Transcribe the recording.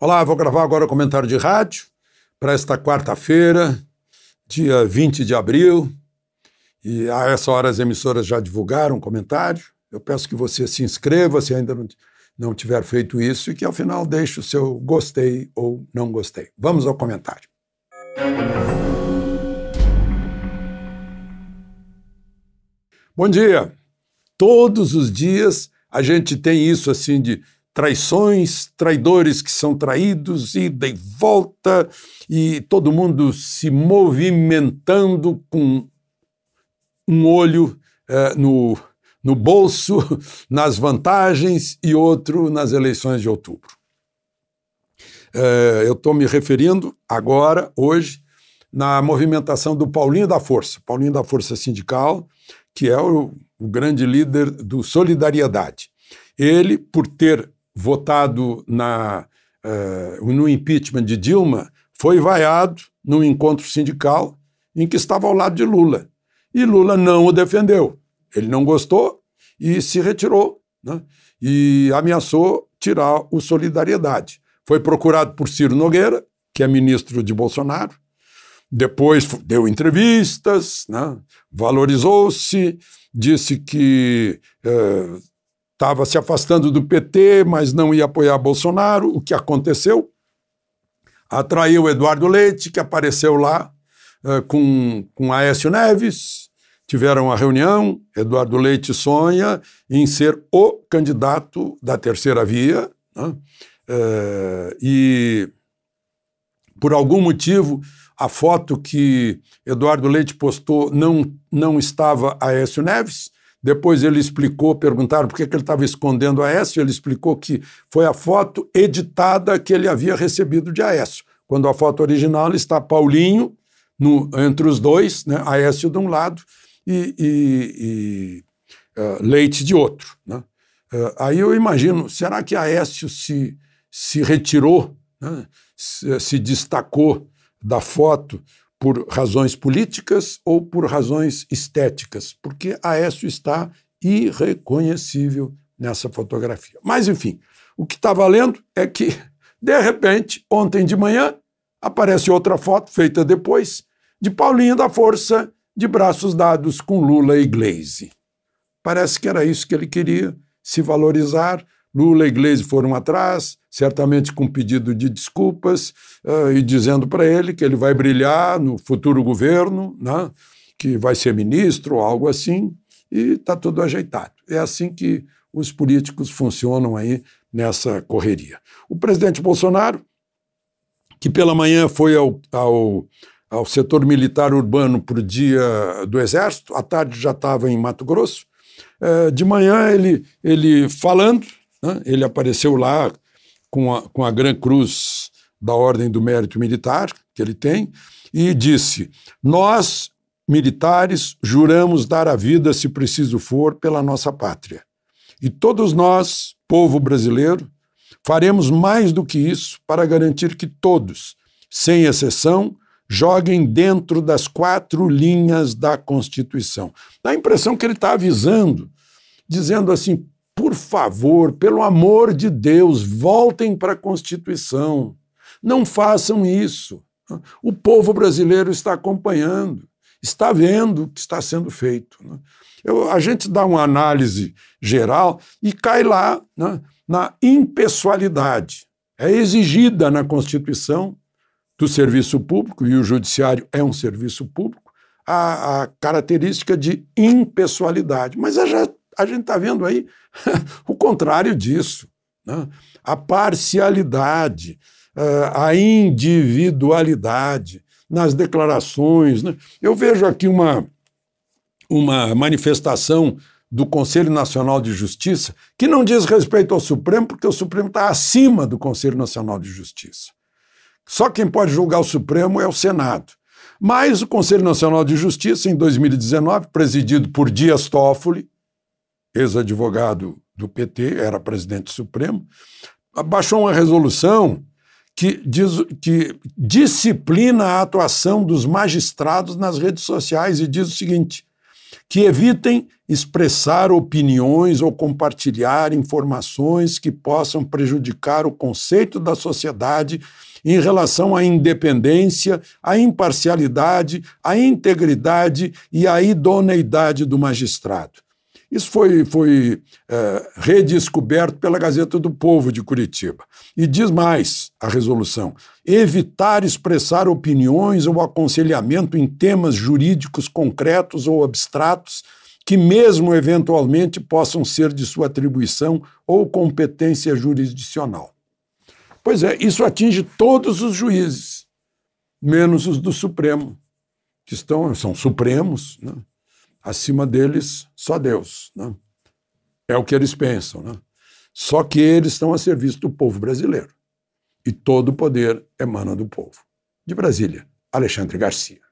Olá, vou gravar agora o comentário de rádio para esta quarta-feira, dia 20 de abril. E a essa hora as emissoras já divulgaram o comentário. Eu peço que você se inscreva se ainda não, não tiver feito isso e que ao final deixe o seu gostei ou não gostei. Vamos ao comentário. Bom dia! Todos os dias a gente tem isso assim de traições, traidores que são traídos, ida e volta, e todo mundo se movimentando com um olho eh, no, no bolso, nas vantagens e outro nas eleições de outubro. Eh, eu estou me referindo agora, hoje, na movimentação do Paulinho da Força, Paulinho da Força Sindical, que é o, o grande líder do Solidariedade. Ele, por ter votado na, uh, no impeachment de Dilma, foi vaiado num encontro sindical em que estava ao lado de Lula. E Lula não o defendeu. Ele não gostou e se retirou. Né? E ameaçou tirar o Solidariedade. Foi procurado por Ciro Nogueira, que é ministro de Bolsonaro. Depois deu entrevistas, né? valorizou-se, disse que eh, estava se afastando do PT, mas não ia apoiar Bolsonaro, o que aconteceu? Atraiu Eduardo Leite, que apareceu lá uh, com, com Aécio Neves, tiveram a reunião, Eduardo Leite sonha em ser o candidato da terceira via, né? uh, e por algum motivo a foto que Eduardo Leite postou não, não estava Aécio Neves, depois ele explicou, perguntaram por que, que ele estava escondendo Aécio. Ele explicou que foi a foto editada que ele havia recebido de Aécio. Quando a foto original está Paulinho no, entre os dois, né? Aécio de um lado e, e, e uh, Leite de outro. Né? Uh, aí eu imagino, será que Aécio se, se retirou, né? se, se destacou da foto por razões políticas ou por razões estéticas, porque Aécio está irreconhecível nessa fotografia. Mas, enfim, o que está valendo é que, de repente, ontem de manhã, aparece outra foto, feita depois, de Paulinha da Força, de braços dados com Lula e Glaze. Parece que era isso que ele queria, se valorizar, Lula e Gleisi foram atrás, certamente com pedido de desculpas uh, e dizendo para ele que ele vai brilhar no futuro governo, né? que vai ser ministro ou algo assim, e está tudo ajeitado. É assim que os políticos funcionam aí nessa correria. O presidente Bolsonaro, que pela manhã foi ao, ao, ao setor militar urbano para o dia do Exército, à tarde já estava em Mato Grosso, uh, de manhã ele, ele falando, né? Ele apareceu lá com a, com a Gran Cruz da Ordem do Mérito Militar, que ele tem, e disse: Nós, militares, juramos dar a vida, se preciso for, pela nossa pátria. E todos nós, povo brasileiro, faremos mais do que isso para garantir que todos, sem exceção, joguem dentro das quatro linhas da Constituição. Dá a impressão que ele está avisando, dizendo assim: por favor, pelo amor de Deus, voltem para a Constituição. Não façam isso. O povo brasileiro está acompanhando, está vendo o que está sendo feito. Né? Eu, a gente dá uma análise geral e cai lá né, na impessoalidade. É exigida na Constituição do serviço público, e o judiciário é um serviço público, a, a característica de impessoalidade. Mas é já a gente está vendo aí o contrário disso. Né? A parcialidade, a individualidade nas declarações. Né? Eu vejo aqui uma, uma manifestação do Conselho Nacional de Justiça que não diz respeito ao Supremo, porque o Supremo está acima do Conselho Nacional de Justiça. Só quem pode julgar o Supremo é o Senado. Mas o Conselho Nacional de Justiça, em 2019, presidido por Dias Toffoli, ex-advogado do PT, era presidente supremo, baixou uma resolução que, diz, que disciplina a atuação dos magistrados nas redes sociais e diz o seguinte: que evitem expressar opiniões ou compartilhar informações que possam prejudicar o conceito da sociedade em relação à independência, à imparcialidade, à integridade e à idoneidade do magistrado. Isso foi, foi é, redescoberto pela Gazeta do Povo de Curitiba. E diz mais a resolução: evitar expressar opiniões ou aconselhamento em temas jurídicos concretos ou abstratos que, mesmo eventualmente, possam ser de sua atribuição ou competência jurisdicional. Pois é, isso atinge todos os juízes, menos os do Supremo, que estão, são supremos, né? acima deles, só Deus. Né? É o que eles pensam. Né? Só que eles estão a serviço do povo brasileiro. E todo o poder emana do povo. De Brasília, Alexandre Garcia.